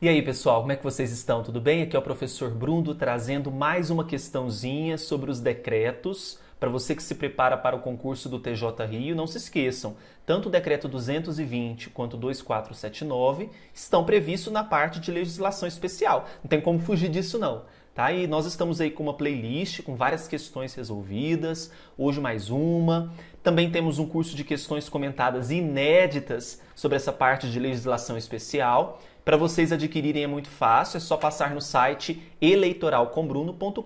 E aí, pessoal, como é que vocês estão? Tudo bem? Aqui é o professor Bruno trazendo mais uma questãozinha sobre os decretos. Para você que se prepara para o concurso do TJ Rio, não se esqueçam, tanto o decreto 220 quanto o 2479 estão previstos na parte de legislação especial. Não tem como fugir disso não. Tá? E nós estamos aí com uma playlist com várias questões resolvidas, hoje mais uma. Também temos um curso de questões comentadas inéditas sobre essa parte de legislação especial. Para vocês adquirirem é muito fácil, é só passar no site eleitoralcombruno.com.br.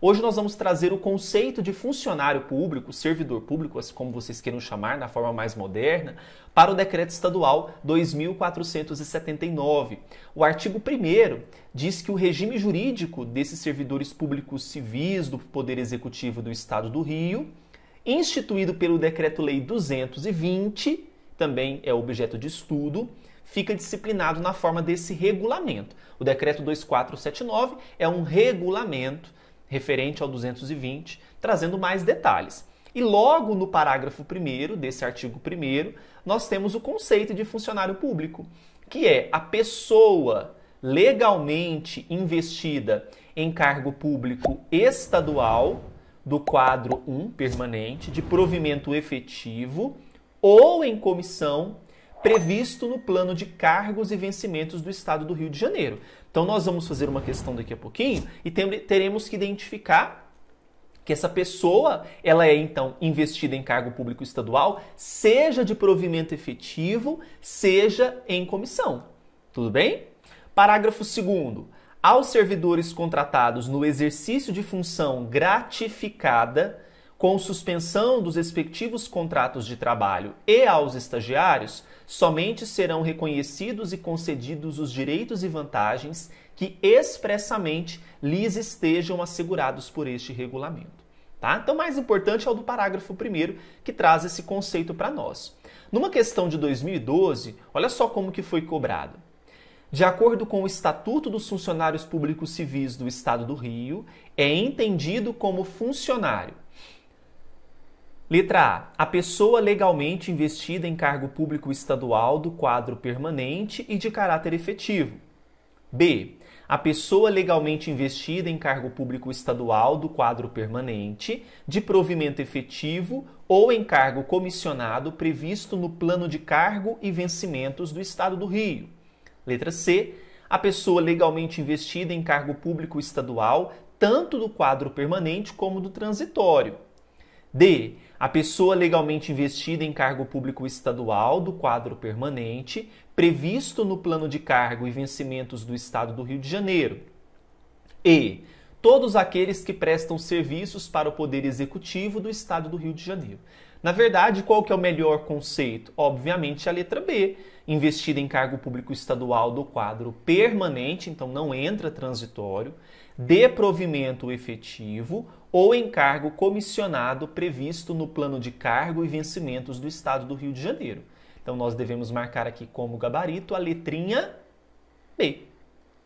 Hoje nós vamos trazer o conceito de funcionário público, servidor público, assim como vocês queiram chamar na forma mais moderna, para o decreto estadual 2479. O artigo 1 diz que o regime jurídico desses servidores públicos civis do Poder Executivo do Estado do Rio, instituído pelo decreto-lei 220, também é objeto de estudo, fica disciplinado na forma desse regulamento. O decreto 2479 é um regulamento referente ao 220, trazendo mais detalhes. E logo no parágrafo 1 desse artigo 1, nós temos o conceito de funcionário público, que é a pessoa legalmente investida em cargo público estadual do quadro 1 permanente de provimento efetivo ou em comissão previsto no plano de cargos e vencimentos do Estado do Rio de Janeiro. Então nós vamos fazer uma questão daqui a pouquinho e teremos que identificar que essa pessoa, ela é então investida em cargo público estadual, seja de provimento efetivo, seja em comissão. Tudo bem? Parágrafo 2 aos servidores contratados no exercício de função gratificada com suspensão dos respectivos contratos de trabalho e aos estagiários, somente serão reconhecidos e concedidos os direitos e vantagens que expressamente lhes estejam assegurados por este regulamento. Tá? Então, mais importante é o do parágrafo 1 que traz esse conceito para nós. Numa questão de 2012, olha só como que foi cobrado. De acordo com o Estatuto dos Funcionários Públicos Civis do Estado do Rio, é entendido como funcionário Letra A. A pessoa legalmente investida em cargo público estadual do quadro permanente e de caráter efetivo. B. A pessoa legalmente investida em cargo público estadual do quadro permanente, de provimento efetivo ou em cargo comissionado previsto no plano de cargo e vencimentos do Estado do Rio. Letra C. A pessoa legalmente investida em cargo público estadual, tanto do quadro permanente como do transitório D. A pessoa legalmente investida em cargo público estadual do quadro permanente, previsto no plano de cargo e vencimentos do Estado do Rio de Janeiro. E todos aqueles que prestam serviços para o Poder Executivo do Estado do Rio de Janeiro. Na verdade, qual que é o melhor conceito? Obviamente a letra B, investida em cargo público estadual do quadro permanente, então não entra transitório, de provimento efetivo ou em cargo comissionado previsto no plano de cargo e vencimentos do Estado do Rio de Janeiro. Então nós devemos marcar aqui como gabarito a letrinha B.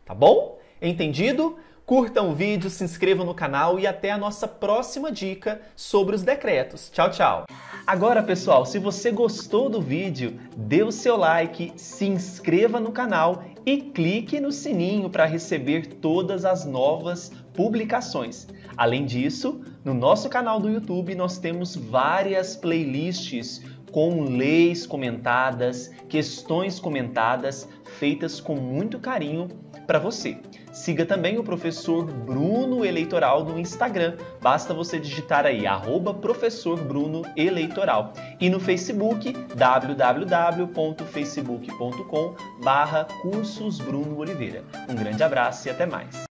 Tá bom? Entendido? Curtam o vídeo, se inscrevam no canal e até a nossa próxima dica sobre os decretos. Tchau, tchau! Agora, pessoal, se você gostou do vídeo, dê o seu like, se inscreva no canal e clique no sininho para receber todas as novas publicações. Além disso, no nosso canal do YouTube nós temos várias playlists com leis comentadas, questões comentadas, feitas com muito carinho para você. Siga também o professor Bruno Eleitoral no Instagram. Basta você digitar aí arroba professor Bruno Eleitoral. E no Facebook, www.facebook.com barra cursos Bruno Oliveira. Um grande abraço e até mais.